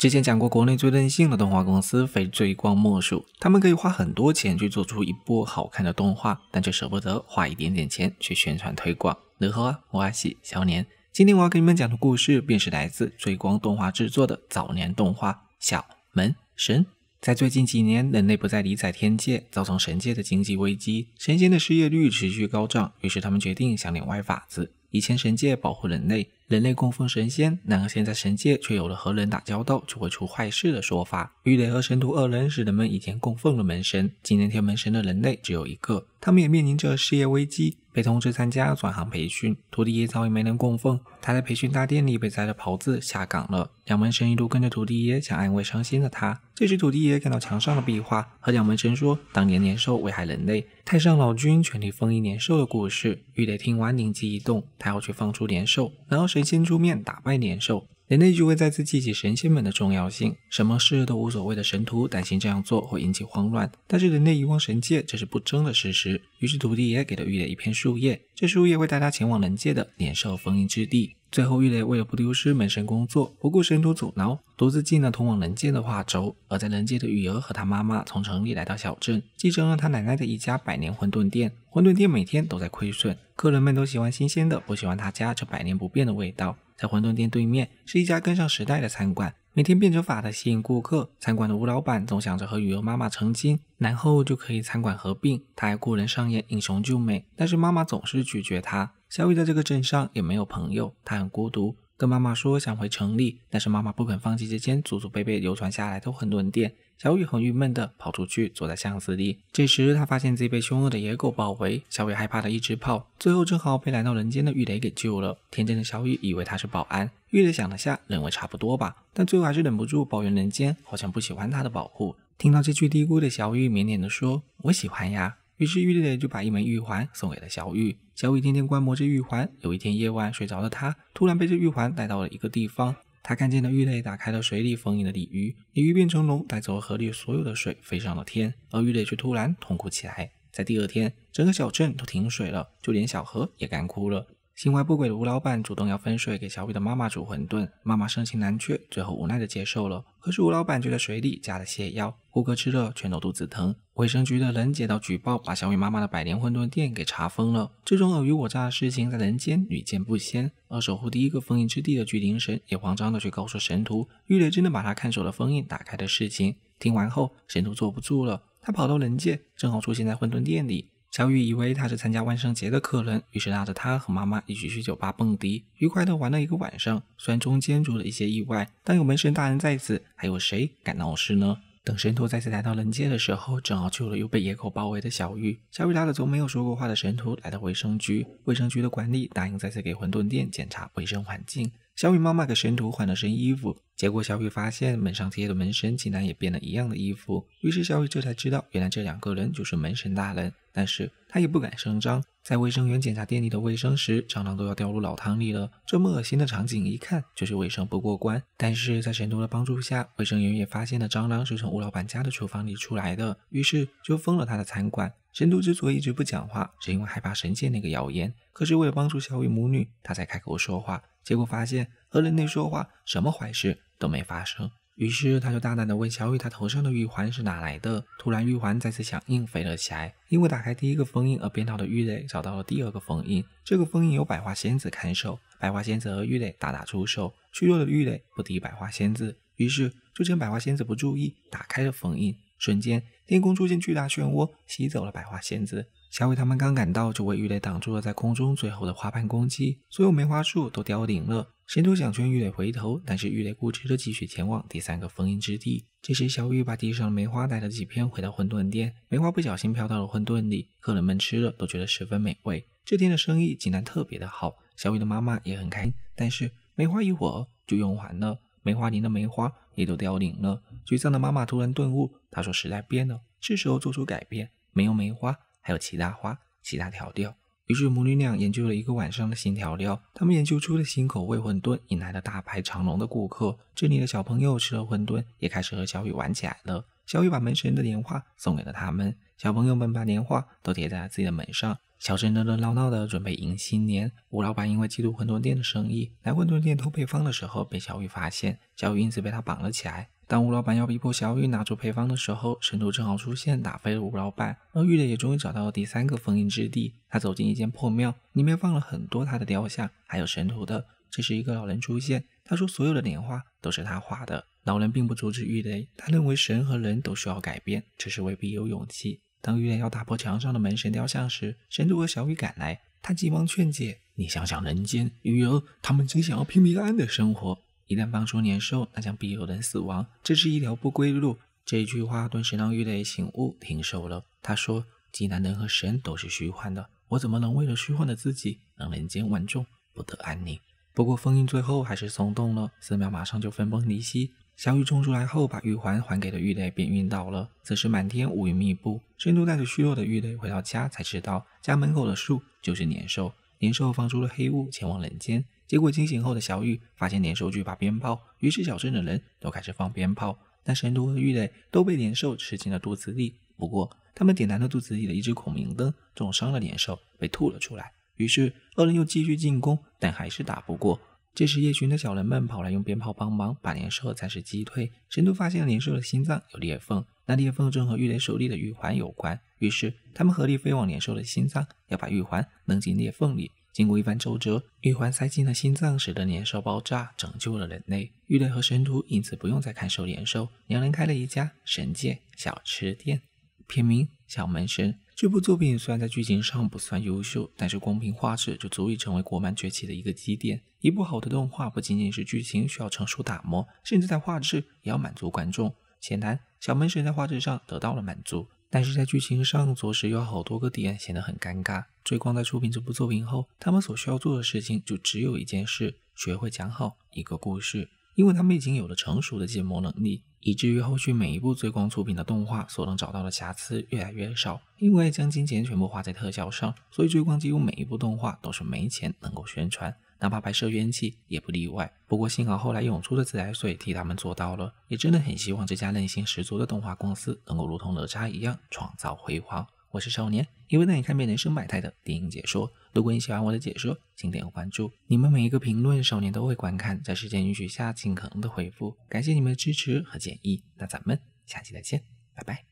之前讲过，国内最任性的动画公司非追光莫属。他们可以花很多钱去做出一部好看的动画，但却舍不得花一点点钱去宣传推广。你好，我是小年。今天我要给你们讲的故事，便是来自追光动画制作的早年动画《小门神》。在最近几年，人类不再理睬天界，造成神界的经济危机，神仙的失业率持续高涨。于是他们决定想点歪法子。以前神界保护人类。人类供奉神仙，然而现在神界却有了和人打交道就会出坏事的说法。玉雷和神徒二人是人们以前供奉的门神，今天天门神的人类只有一个，他们也面临着事业危机，被通知参加转行培训。徒弟爷早已没能供奉，他在培训大殿里被摘了袍子下岗了。两门神一路跟着徒弟爷，想安慰伤心的他。这时徒弟爷看到墙上的壁画，和两门神说当年年兽危害人类，太上老君全力封印年兽的故事。玉雷听完灵机一动，他要去放出年兽，然后神。先出面打败年兽，人类就会再次记起神仙们的重要性。什么事都无所谓的神徒担心这样做会引起慌乱，但是人类遗忘神界这是不争的事实。于是土地爷给了玉磊一片树叶，这树叶会带他前往人界的年兽封印之地。最后，玉雷为了不丢失门神工作，不顾神徒阻挠，独自进了通往人界的画轴。而在人界的雨儿和他妈妈从城里来到小镇，继承了他奶奶的一家百年馄饨店。馄饨店每天都在亏损，客人们都喜欢新鲜的，不喜欢他家这百年不变的味道。在馄饨店对面是一家跟上时代的餐馆。每天变着法的吸引顾客，餐馆的吴老板总想着和雨儿妈妈成亲，然后就可以餐馆合并。他还雇人上演英雄救美，但是妈妈总是拒绝他。小雨在这个镇上也没有朋友，他很孤独。跟妈妈说想回城里，但是妈妈不肯放弃这间祖祖辈辈流传下来的馄饨店。小雨很郁闷的跑出去，坐在巷子里。这时，他发现自己被凶恶的野狗包围。小雨害怕的一直跑，最后正好被来到人间的玉雷给救了。天真的小雨以为他是保安，玉雷想了下，认为差不多吧，但最后还是忍不住抱怨人间好像不喜欢他的保护。听到这句嘀咕的小雨，腼腆的说：“我喜欢呀。”于是玉雷就把一枚玉环送给了小雨。小雨天天观摩这玉环。有一天夜晚睡着的他，突然被这玉环带到了一个地方。他看见了玉磊打开了水里封印的鲤鱼，鲤鱼变成龙，带走了河里所有的水，飞上了天，而玉磊却突然痛哭起来。在第二天，整个小镇都停水了，就连小河也干枯了。心怀不轨的吴老板主动要分水给小雨的妈妈煮馄饨，妈妈盛情难却，最后无奈的接受了。可是吴老板却在水里加了泻药，顾客吃了全都肚子疼。卫生局的人接到举报，把小雨妈妈的百年馄饨店给查封了。这种尔虞我诈的事情在人间屡见不鲜。而守护第一个封印之地的巨灵神也慌张的去告诉神徒玉雷，真的把他看守的封印打开的事情。听完后，神徒坐不住了，他跑到人界，正好出现在馄饨店里。小雨以为他是参加万圣节的客人，于是拉着他和妈妈一起去酒吧蹦迪，愉快的玩了一个晚上。虽然中间出了一些意外，但有门神大人在此，还有谁敢闹事呢？等神徒再次来到人间的时候，正好救了又被野狗包围的小玉。小雨拉着从没有说过话的神徒来到卫生局，卫生局的管理答应再次给馄饨店检查卫生环境。小雨妈妈给神徒换了身衣服，结果小雨发现门上贴的门神竟然也变了一样的衣服，于是小雨这才知道，原来这两个人就是门神大人，但是他也不敢声张。在卫生员检查店里的卫生时，蟑螂都要掉入老汤里了，这么恶心的场景，一看就是卫生不过关。但是在神徒的帮助下，卫生员也发现了蟑螂是从吴老板家的厨房里出来的，于是就封了他的餐馆。神都之所以一直不讲话，是因为害怕神界那个谣言。可是为了帮助小雨母女，他才开口说话。结果发现和人类说话，什么坏事都没发生。于是他就大胆地问小雨：“她头上的玉环是哪来的？”突然，玉环再次响应，飞了起来。因为打开第一个封印而变道的玉类找到了第二个封印。这个封印由百花仙子看守。百花仙子和玉类大打出手，虚弱的玉类不敌百花仙子，于是就趁百花仙子不注意，打开了封印。瞬间，天空出现巨大漩涡，吸走了百花仙子。小伟他们刚赶到，就被玉蕾挡住了在空中最后的花瓣攻击。所有梅花树都凋零了。谁都想劝玉蕾回头，但是玉蕾固执的继续前往第三个封印之地。这时，小雨把地上的梅花带了几片回到混沌殿，梅花不小心飘到了混沌里。客人们吃了都觉得十分美味。这天的生意竟然特别的好，小雨的妈妈也很开心。但是梅花一会儿就用完了，梅花林的梅花也都凋零了。沮丧的妈妈突然顿悟，她说：“时代变了，是时候做出改变。没有梅花，还有其他花，其他调料。”于是母女俩研究了一个晚上的新调料。他们研究出了新口味馄饨，引来了大排长龙的顾客。这里的小朋友吃了馄饨，也开始和小雨玩起来了。小雨把门神的年画送给了他们，小朋友们把年画都贴在了自己的门上，小热热闹闹的准备迎新年。吴老板因为嫉妒馄饨店的生意，来馄饨店偷配方的时候被小雨发现，小雨因此被他绑了起来。当吴老板要逼迫小雨拿出配方的时候，神徒正好出现，打飞了吴老板。而玉雷也终于找到了第三个封印之地。他走进一间破庙，里面放了很多他的雕像，还有神徒的。这时，一个老人出现，他说：“所有的莲花都是他画的。”老人并不阻止玉雷，他认为神和人都需要改变，只是未必有勇气。当玉雷要打破墙上的门神雕像时，神徒和小雨赶来，他急忙劝解：“你想想人间，雨儿他们只想要平平安安的生活。”一旦放出年兽，那将必有人死亡，这是一条不归路。这一句话顿时让玉雷醒悟，停手了。他说：“既然人和神都是虚幻的，我怎么能为了虚幻的自己，让人间万众不得安宁？”不过封印最后还是松动了，寺庙马上就分崩离析。小雨冲出来后，把玉环还给了玉雷，便晕倒了。此时满天乌云密布，神度带着虚弱的玉雷回到家，才知道家门口的树就是年兽。年兽放出了黑雾，前往人间。结果惊醒后的小玉发现年兽惧怕鞭炮，于是小镇的人都开始放鞭炮。但神都和玉垒都被年兽吃进了肚子里。不过他们点燃了肚子里的一只孔明灯，重伤了年兽，被吐了出来。于是二人又继续进攻，但还是打不过。这时夜巡的小人们跑来用鞭炮帮忙，把年兽暂时击退。神都发现了年兽的心脏有裂缝，那裂缝正和玉垒手里的玉环有关。于是，他们合力飞往年兽的心脏，要把玉环扔进裂缝里。经过一番周折，玉环塞进了心脏，使得年兽爆炸，拯救了人类。玉雷和神徒因此不用再看守年兽，两人开了一家神界小吃店。片名《小门神》这部作品虽然在剧情上不算优秀，但是光凭画质就足以成为国漫崛起的一个基点。一部好的动画不仅仅是剧情需要成熟打磨，甚至在画质也要满足观众。显然，《小门神》在画质上得到了满足。但是在剧情上，着实有好多个点显得很尴尬。追光在出品这部作品后，他们所需要做的事情就只有一件事：学会讲好一个故事。因为他们已经有了成熟的建模能力，以至于后续每一部追光出品的动画所能找到的瑕疵越来越少。因为将金钱全部花在特效上，所以追光几乎每一部动画都是没钱能够宣传。哪怕白蛇冤气也不例外。不过幸好后来涌出的自来水替他们做到了，也真的很希望这家韧性十足的动画公司能够如同哪吒一样创造辉煌。我是少年，一位带你看遍人生百态的电影解说。如果你喜欢我的解说，请点个关注。你们每一个评论，少年都会观看，在时间允许下尽可能的回复。感谢你们的支持和建议，那咱们下期再见，拜拜。